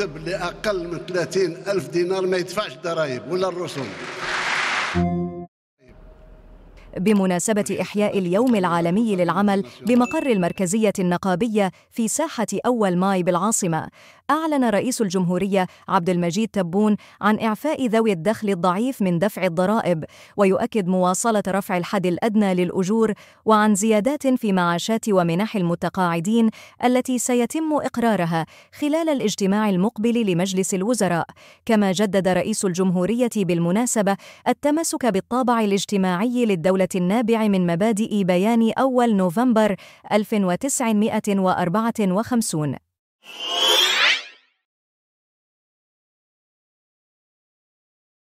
مرتب لأقل من 30 ألف دينار ما يدفعش ضرائب ولا الرسوم بمناسبة إحياء اليوم العالمي للعمل بمقر المركزية النقابية في ساحة أول ماي بالعاصمة أعلن رئيس الجمهورية عبد المجيد تبون عن إعفاء ذوي الدخل الضعيف من دفع الضرائب ويؤكد مواصلة رفع الحد الأدنى للأجور وعن زيادات في معاشات ومنح المتقاعدين التي سيتم إقرارها خلال الاجتماع المقبل لمجلس الوزراء كما جدد رئيس الجمهورية بالمناسبة التمسك بالطابع الاجتماعي للدولة النابع من مبادئ بيان أول نوفمبر 1954